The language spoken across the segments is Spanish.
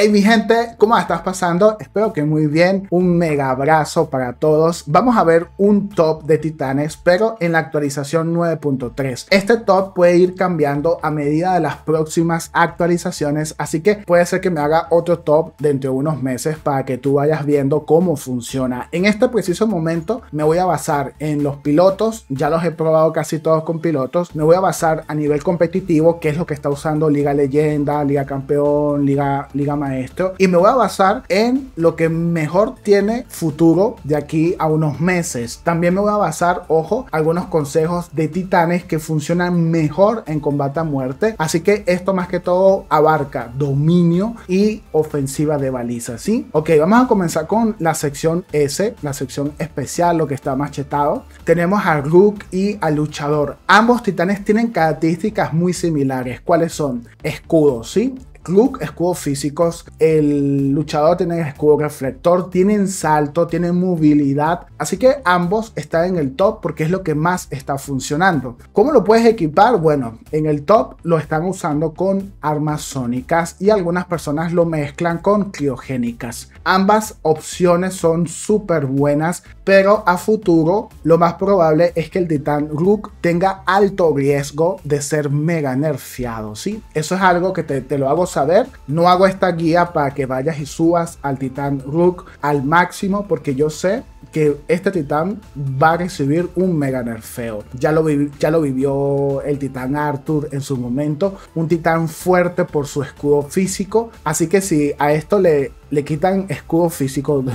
Hey mi gente, ¿cómo estás pasando? Espero que muy bien, un mega abrazo para todos. Vamos a ver un top de titanes, pero en la actualización 9.3. Este top puede ir cambiando a medida de las próximas actualizaciones, así que puede ser que me haga otro top dentro de unos meses para que tú vayas viendo cómo funciona. En este preciso momento me voy a basar en los pilotos, ya los he probado casi todos con pilotos, me voy a basar a nivel competitivo, que es lo que está usando Liga Leyenda, Liga Campeón, Liga, Liga esto. Y me voy a basar en lo que mejor tiene futuro de aquí a unos meses. También me voy a basar, ojo, algunos consejos de titanes que funcionan mejor en combate a muerte. Así que esto más que todo abarca dominio y ofensiva de baliza, ¿sí? Ok, vamos a comenzar con la sección S, la sección especial, lo que está machetado. Tenemos a Rook y al luchador. Ambos titanes tienen características muy similares. ¿Cuáles son? escudos ¿sí? Rook, escudos físicos, el luchador tiene escudo reflector, tienen salto, tienen movilidad, así que ambos están en el top porque es lo que más está funcionando. ¿Cómo lo puedes equipar? Bueno, en el top lo están usando con armas sónicas y algunas personas lo mezclan con criogénicas. Ambas opciones son súper buenas, pero a futuro lo más probable es que el titán Rook tenga alto riesgo de ser mega nerfeado, ¿sí? Eso es algo que te, te lo hago saber no hago esta guía para que vayas y subas al titán Rook al máximo porque yo sé que este titán va a recibir un mega nerfeo. Ya lo, ya lo vivió el titán Arthur en su momento, un titán fuerte por su escudo físico, así que si a esto le quitan escudo físico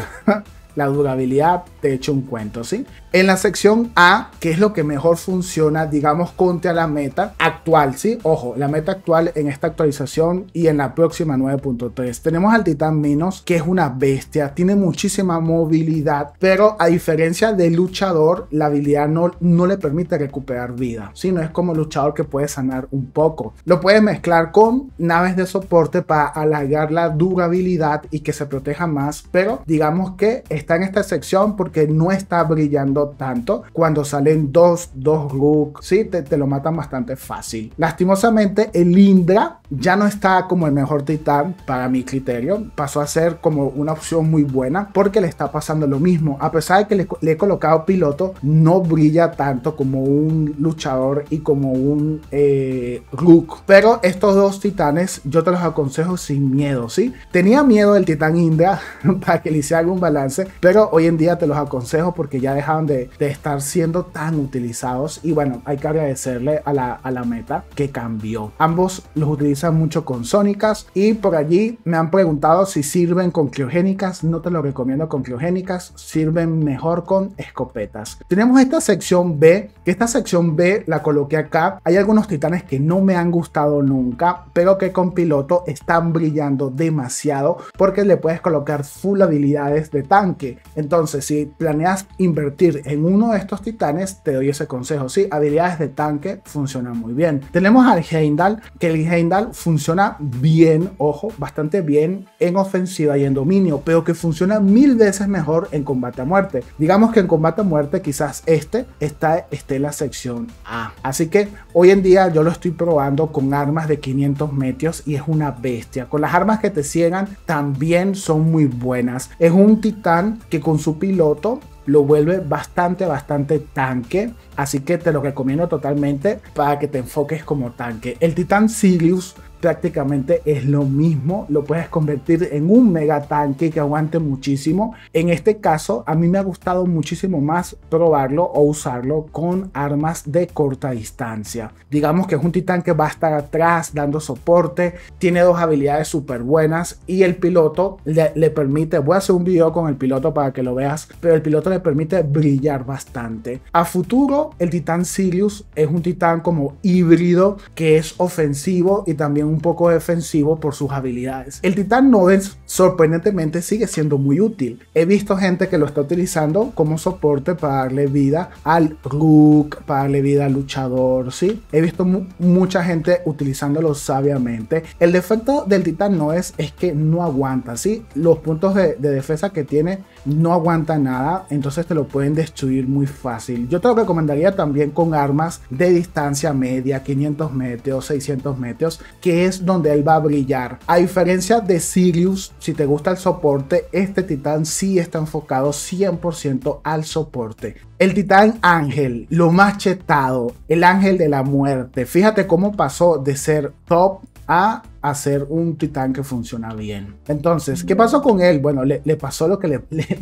la durabilidad, te he un cuento, ¿sí? En la sección A, que es lo que mejor funciona, digamos, contra la meta actual, ¿sí? Ojo, la meta actual en esta actualización y en la próxima 9.3. Tenemos al Titán Minos, que es una bestia, tiene muchísima movilidad, pero a diferencia del luchador, la habilidad no, le permite recuperar vida, si No es como luchador que puede sanar un poco. Lo puedes mezclar con naves de soporte para alargar la durabilidad y que se proteja más, pero digamos que está en esta sección porque no está brillando tanto. Cuando salen dos, dos rooks, sí, te, te, lo matan bastante fácil. Lastimosamente, el Indra ya no está como el mejor titán para mi criterio. Pasó a ser como una opción muy buena porque le está pasando lo mismo. A pesar de que le, he colocado piloto, no brilla tanto como un luchador y como un eh, rook. Pero estos dos titanes yo te los aconsejo sin miedo, ¿sí? Tenía miedo del titán Indra para que le hiciera algún balance, pero hoy en día te los aconsejo porque ya dejaron de, estar siendo tan utilizados y bueno, hay que agradecerle a la, meta que cambió. Ambos los utilizan mucho con sónicas y por allí me han preguntado si sirven con criogénicas, no te lo recomiendo con criogénicas, sirven mejor con escopetas. Tenemos esta sección B, que esta sección B la coloqué acá, hay algunos titanes que no me han gustado nunca, pero que con piloto están brillando demasiado porque le puedes colocar full habilidades de tanque entonces, si planeas invertir en uno de estos titanes, te doy ese consejo. Sí, habilidades de tanque funcionan muy bien. Tenemos al Heimdall, que el Heimdall funciona bien, ojo, bastante bien en ofensiva y en dominio, pero que funciona mil veces mejor en combate a muerte. Digamos que en combate a muerte quizás este está, esté en la sección A. Así que hoy en día yo lo estoy probando con armas de 500 metros y es una bestia. Con las armas que te ciegan también son muy buenas. Es un titán que con su piloto lo vuelve bastante, bastante tanque. Así que te lo recomiendo totalmente para que te enfoques como tanque. El Titan Sirius prácticamente es lo mismo, lo puedes convertir en un mega tanque que aguante muchísimo. En este caso, a mí me ha gustado muchísimo más probarlo o usarlo con armas de corta distancia. Digamos que es un titán que va a estar atrás dando soporte, tiene dos habilidades súper buenas y el piloto le, permite, voy a hacer un video con el piloto para que lo veas, pero el piloto le permite brillar bastante. A futuro, el titán Sirius es un titán como híbrido que es ofensivo y también un poco defensivo por sus habilidades. El titán Nodes sorprendentemente sigue siendo muy útil. He visto gente que lo está utilizando como soporte para darle vida al Rook, para darle vida al luchador, ¿sí? He visto mucha gente utilizándolo sabiamente. El defecto del titán no es, es que no aguanta, ¿sí? Los puntos de defensa que tiene no aguanta nada, entonces te lo pueden destruir muy fácil. Yo te lo recomendaría también con armas de distancia media, 500 metros, 600 metros, que es donde él va a brillar. A diferencia de Sirius, si te gusta el soporte, este titán sí está enfocado 100% al soporte. El titán ángel, lo más chetado, el ángel de la muerte. Fíjate cómo pasó de ser top a hacer un titán que funciona bien. Entonces, ¿qué pasó con él? Bueno, le, pasó lo que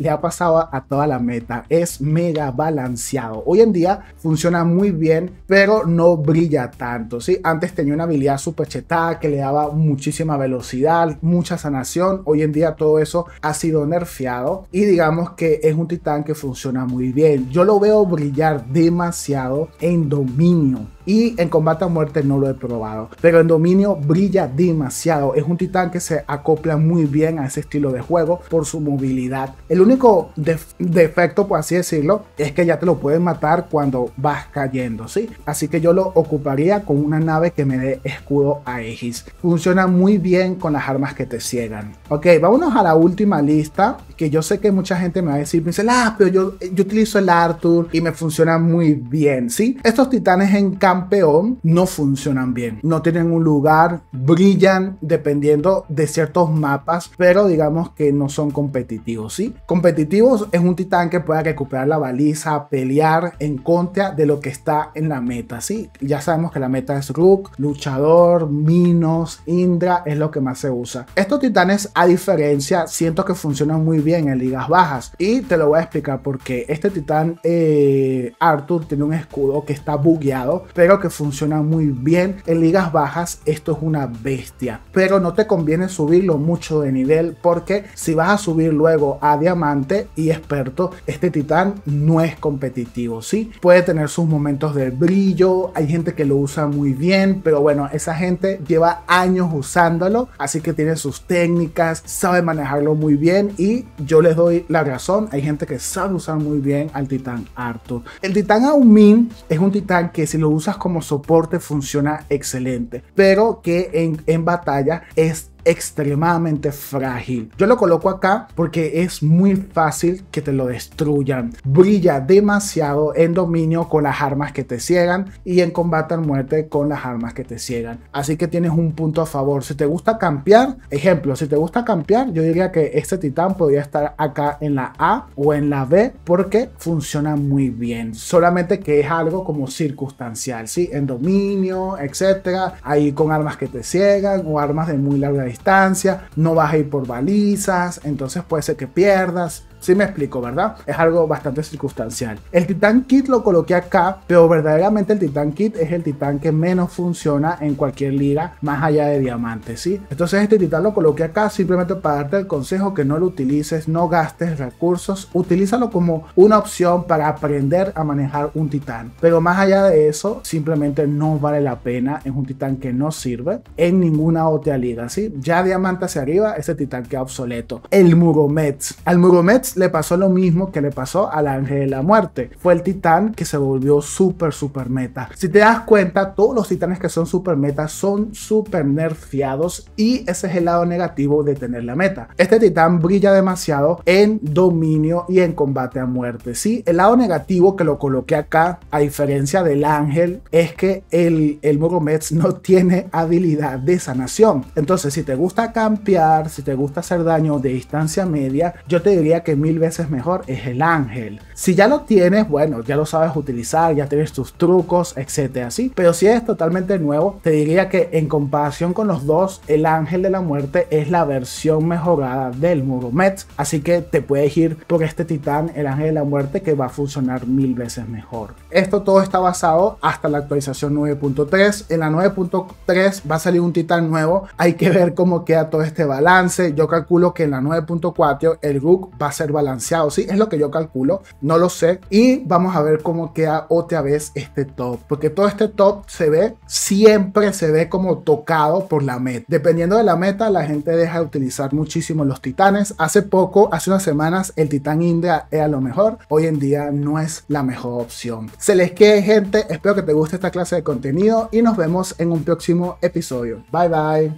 le, ha pasado a toda la meta. Es mega balanceado. Hoy en día funciona muy bien, pero no brilla tanto. ¿sí? Antes tenía una habilidad super chetada que le daba muchísima velocidad, mucha sanación. Hoy en día todo eso ha sido nerfeado y digamos que es un titán que funciona muy bien. Yo lo veo brillar demasiado en dominio y en combate a muerte no lo he probado, pero en dominio brilla demasiado. Es un titán que se acopla muy bien a ese estilo de juego por su movilidad. El único defecto, por así decirlo, es que ya te lo pueden matar cuando vas cayendo, ¿sí? Así que yo lo ocuparía con una nave que me dé escudo a Aegis. Funciona muy bien con las armas que te ciegan. Ok, vámonos a la última lista, que yo sé que mucha gente me va a decir, me ah, pero yo, yo utilizo el Arthur y me funciona muy bien, ¿sí? Estos titanes en campeón no funcionan bien, no tienen un lugar brillante dependiendo de ciertos mapas, pero digamos que no son competitivos, ¿sí? Competitivos es un titán que pueda recuperar la baliza, pelear en contra de lo que está en la meta, ¿sí? Ya sabemos que la meta es Rook, Luchador, Minos, Indra, es lo que más se usa. Estos titanes, a diferencia, siento que funcionan muy bien en ligas bajas y te lo voy a explicar porque este titán eh, Arthur tiene un escudo que está bugueado, pero que funciona muy bien en ligas bajas. Esto es una bestia pero no te conviene subirlo mucho de nivel porque si vas a subir luego a diamante y experto, este titán no es competitivo, ¿sí? Puede tener sus momentos de brillo, hay gente que lo usa muy bien, pero bueno, esa gente lleva años usándolo, así que tiene sus técnicas, sabe manejarlo muy bien y yo les doy la razón, hay gente que sabe usar muy bien al titán Arthur El titán Aumin es un titán que si lo usas como soporte funciona excelente, pero que en batalla es extremadamente frágil. Yo lo coloco acá porque es muy fácil que te lo destruyan. Brilla demasiado en dominio con las armas que te ciegan y en combate a muerte con las armas que te ciegan. Así que tienes un punto a favor. Si te gusta campear, ejemplo, si te gusta campear, yo diría que este titán podría estar acá en la A o en la B porque funciona muy bien. Solamente que es algo como circunstancial, ¿sí? En dominio, etcétera. Ahí con armas que te ciegan o armas de muy larga distancia distancia, no vas a ir por balizas, entonces puede ser que pierdas si me explico, ¿verdad? Es algo bastante circunstancial. El Titan Kit lo coloqué acá, pero verdaderamente el Titan Kit es el titán que menos funciona en cualquier liga más allá de diamante, ¿sí? Entonces este titán lo coloqué acá simplemente para darte el consejo que no lo utilices, no gastes recursos, utilízalo como una opción para aprender a manejar un titán Pero más allá de eso, simplemente no vale la pena, es un titán que no sirve en ninguna otra liga, ¿sí? Ya diamante hacia arriba, ese titán queda obsoleto. El Muromets. Al Muromets le pasó lo mismo que le pasó al Ángel de la Muerte. Fue el titán que se volvió super super meta. Si te das cuenta, todos los titanes que son super meta son super nerfeados y ese es el lado negativo de tener la meta. Este titán brilla demasiado en dominio y en combate a muerte. Sí, el lado negativo que lo coloqué acá, a diferencia del Ángel, es que el, el no tiene habilidad de sanación. Entonces, si te gusta campear, si te gusta hacer daño de distancia media, yo te diría que mil veces mejor es el ángel. Si ya lo tienes, bueno, ya lo sabes utilizar, ya tienes tus trucos, etcétera, así, Pero si es totalmente nuevo, te diría que en comparación con los dos, el ángel de la muerte es la versión mejorada del Muro Mets Así que te puedes ir por este titán, el ángel de la muerte, que va a funcionar mil veces mejor. Esto todo está basado hasta la actualización 9.3. En la 9.3 va a salir un titán nuevo. Hay que ver cómo queda todo este balance. Yo calculo que en la 9.4 el Rook va a ser balanceado, sí, es lo que yo calculo, no lo sé. Y vamos a ver cómo queda otra vez este top, porque todo este top se ve, siempre se ve como tocado por la meta. Dependiendo de la meta, la gente deja de utilizar muchísimo los titanes. Hace poco, hace unas semanas, el titán India era lo mejor, hoy en día no es la mejor opción. Se les quede gente, espero que te guste esta clase de contenido y nos vemos en un próximo episodio. Bye bye.